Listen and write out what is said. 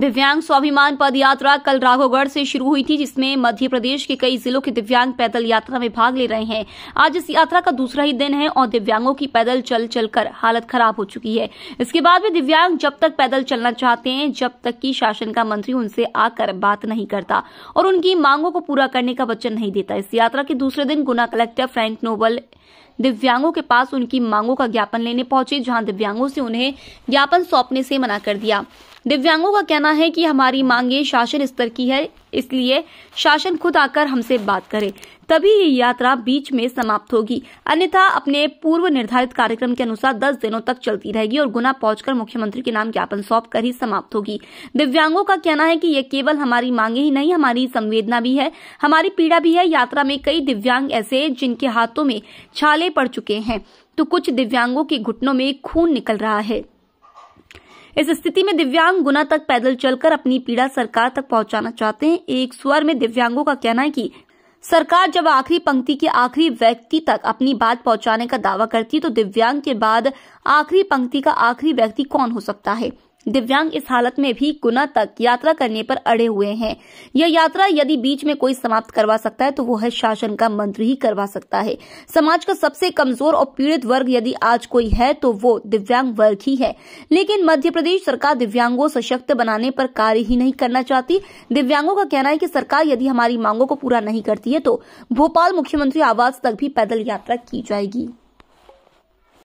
दिव्यांग स्वाभिमान पद यात्रा कल राघोगढ़ से शुरू हुई थी जिसमें मध्य प्रदेश के कई जिलों के दिव्यांग पैदल यात्रा में भाग ले रहे हैं आज इस यात्रा का दूसरा ही दिन है और दिव्यांगों की पैदल चल चलकर हालत खराब हो चुकी है इसके बाद भी दिव्यांग जब तक पैदल चलना चाहते हैं जब तक कि शासन का मंत्री उनसे आकर बात नहीं करता और उनकी मांगों को पूरा करने का वचन नहीं देता इस यात्रा के दूसरे दिन गुना कलेक्टर फ्रैंक नोबल दिव्यांगों के पास उनकी मांगों का ज्ञापन लेने पहुंचे जहां दिव्यांगों से उन्हें ज्ञापन सौंपने से मना कर दिया दिव्यांगों का कहना है कि हमारी मांगे शासन स्तर की है इसलिए शासन खुद आकर हमसे बात करे तभी ये यात्रा बीच में समाप्त होगी अन्यथा अपने पूर्व निर्धारित कार्यक्रम के अनुसार 10 दिनों तक चलती रहेगी और गुना पहुंचकर मुख्यमंत्री के नाम ज्ञापन सौंप कर ही समाप्त होगी दिव्यांगों का कहना है कि ये केवल हमारी मांगे ही नहीं हमारी संवेदना भी है हमारी पीड़ा भी है यात्रा में कई दिव्यांग ऐसे जिनके हाथों में छाले पड़ चुके हैं तो कुछ दिव्यांगों के घुटनों में खून निकल रहा है इस स्थिति में दिव्यांग गुना तक पैदल चलकर अपनी पीड़ा सरकार तक पहुंचाना चाहते हैं एक स्वर में दिव्यांगों का कहना है कि सरकार जब आखिरी पंक्ति के आखिरी व्यक्ति तक अपनी बात पहुंचाने का दावा करती है तो दिव्यांग के बाद आखिरी पंक्ति का आखिरी व्यक्ति कौन हो सकता है दिव्यांग इस हालत में भी गुना तक यात्रा करने पर अड़े हुए हैं यह यात्रा यदि बीच में कोई समाप्त करवा सकता है तो वो है शासन का मंत्र ही करवा सकता है समाज का सबसे कमजोर और पीड़ित वर्ग यदि आज कोई है तो वो दिव्यांग वर्ग ही है लेकिन मध्य प्रदेश सरकार दिव्यांगों सशक्त बनाने पर कार्य ही नहीं करना चाहती दिव्यांगों का कहना है की सरकार यदि हमारी मांगों को पूरा नहीं करती है तो भोपाल मुख्यमंत्री आवास तक भी पैदल यात्रा की जाएगी